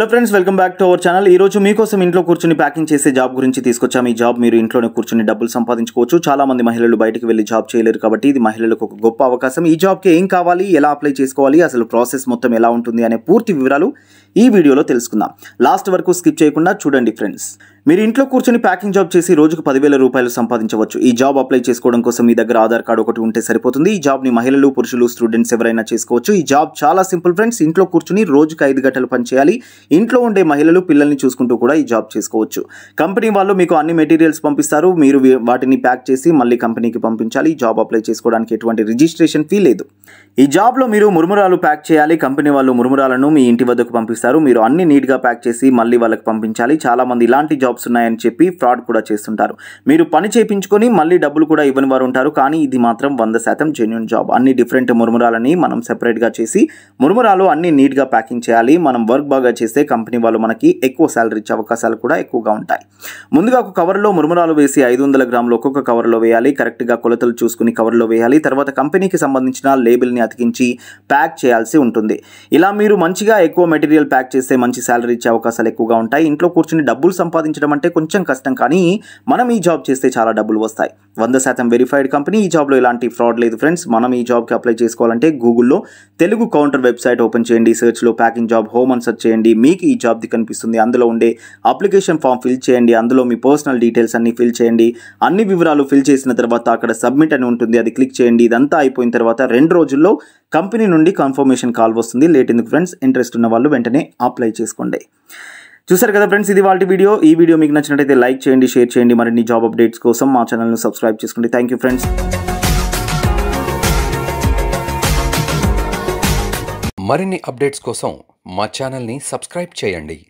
hello friends welcome back to our channel ఈ రోజు మీకోసం ఇంట్లో కూర్చుని ప్యాకింగ్ చేసే జాబ్ గురించి తీసుకొచ్చాము ఈ జాబ్ మీరు ఇంట్లోనే కూర్చుని డబ్బులు సంపాదించుకోవచ్చు చాలా మంది మహిళలు బయటకు వెళ్ళి జాబ్ చేయలేరు కాబట్టి ఇది మహిళలకు ఒక గొప్ప అవకాశం ఈ జాబ్కి ఏం కావాలి ఎలా అప్లై చేసుకోవాలి అసలు ప్రాసెస్ మొత్తం ఎలా ఉంటుంది అనే పూర్తి వివరాలు ఈ వీడియోలో తెలుసుకుందాం లాస్ట్ వరకు స్కిప్ చేయకుండా చూడండి ఫ్రెండ్స్ మీరు ఇంట్లో కూర్చొని ప్యాకింగ్ జాబ్ చేసి రోజుకు పదివేల రూపాయలు సంపాదించవచ్చు ఈ జాబ్ అప్లై చేసుకోవడం కోసం మీ దగ్గర ఆధార్ కార్డు ఒకటి ఉంటే సరిపోతుంది ఈ జాబ్ని మహిళలు పురుషులు స్టూడెంట్స్ ఎవరైనా చేసుకోవచ్చు ఈ జాబ్ చాలా సింపుల్ ఫ్రెండ్స్ ఇంట్లో కూర్చుని రోజుకు ఐదు గంటలు పనిచేయాలి ఇంట్లో ఉండే మహిళలు పిల్లల్ని చూసుకుంటూ కూడా ఈ జాబ్ చేసుకోవచ్చు కంపెనీ వాళ్ళు మీకు అన్ని మెటీరియల్స్ పంపిస్తారు మీరు వాటిని ప్యాక్ చేసి మళ్ళీ కంపెనీకి పంపించాలి ఈ జాబ్ అప్లై చేసుకోవడానికి ఎటువంటి రిజిస్ట్రేషన్ ఫీ లేదు ఈ జాబ్లో మీరు మురుమురాలు ప్యాక్ చేయాలి కంపెనీ వాళ్ళు మురుమురాలను మీ ఇంటి వద్దకు పంపిస్తారు చేస్తారు మీరు అన్ని నీట్గా ప్యాక్ చేసి మళ్ళీ వాళ్ళకి పంపించాలి చాలామంది ఇలాంటి జాబ్స్ ఉన్నాయని చెప్పి ఫ్రాడ్ కూడా చేస్తుంటారు మీరు పని చేయించుకొని మళ్ళీ డబ్బులు కూడా ఇవ్వని వారు ఉంటారు కానీ ఇది మాత్రం వంద శాతం జెన్యున్ జాబ్ అన్ని డిఫరెంట్ మురుమురాలని మనం సెపరేట్గా చేసి మురుమురాలు అన్ని నీట్గా ప్యాకింగ్ చేయాలి మనం వర్క్ బాగా చేస్తే కంపెనీ వాళ్ళు మనకి ఎక్కువ శాలరీ ఇచ్చే అవకాశాలు కూడా ఎక్కువగా ఉంటాయి ముందుగా ఒక కవర్లో మురుమురాలు వేసి ఐదు వందల గ్రాములు ఒక్కొక్క కవర్లో వేయాలి కరెక్ట్గా కొలతలు చూసుకుని కవర్లో వేయాలి తర్వాత కంపెనీకి సంబంధించిన లేబుల్ని అతికించి ప్యాక్ చేయాల్సి ఉంటుంది ఇలా మీరు మంచిగా ఎక్కువ మెటీరియల్ ప్యాక్ చేస్తే మంచి శాలరీ ఇచ్చే అవకాశాలు ఎక్కువగా ఉంటాయి ఇంట్లో కూర్చుని డబ్బులు సంపాదించడం అంటే కొంచెం కష్టం కానీ మనం ఈ జాబ్ చేస్తే చాలా డబ్బులు వస్తాయి వంద శాతం వెరిఫైడ్ కంపెనీ ఈ జాబ్లో ఎలాంటి ఫ్రాడ్ లేదు ఫ్రెండ్స్ మనం ఈ జాబ్కి అప్లై చేసుకోవాలంటే గూగుల్లో తెలుగు కౌంటర్ వెబ్సైట్ ఓపెన్ చేయండి సెర్చ్లో ప్యాకింగ్ జాబ్ హోమ్ అని సెర్చ్ చేయండి మీకు ఈ జాబ్ది కనిపిస్తుంది అందులో ఉండే అప్లికేషన్ ఫామ్ ఫిల్ చేయండి అందులో మీ పర్సనల్ డీటెయిల్స్ అన్ని ఫిల్ చేయండి అన్ని వివరాలు ఫిల్ చేసిన తర్వాత అక్కడ సబ్మిట్ అని ఉంటుంది అది క్లిక్ చేయండి ఇదంతా అయిపోయిన తర్వాత రెండు రోజుల్లో కంపెనీ నుండి కన్ఫర్మేషన్ కాల్ వస్తుంది లేట్ ఎందుకు ఫ్రెండ్స్ ఇంట్రెస్ట్ ఉన్న వాళ్ళు వెంటనే అప్లై చేసుకోండి చూసారు కదా ఫ్రెండ్స్ ఇది వాళ్ళ వీడియో ఈ వీడియో మీకు నచ్చినట్లయితే లైక్ చేయండి షేర్ చేయండి మరిన్ని జాబ్ అప్డేట్స్ కోసం మా ఛానల్ను సబ్స్క్రైబ్ చేసుకోండి థ్యాంక్ ఫ్రెండ్స్ మరిన్ని అప్డేట్స్ కోసం మా ఛానల్ని సబ్స్క్రైబ్ చేయండి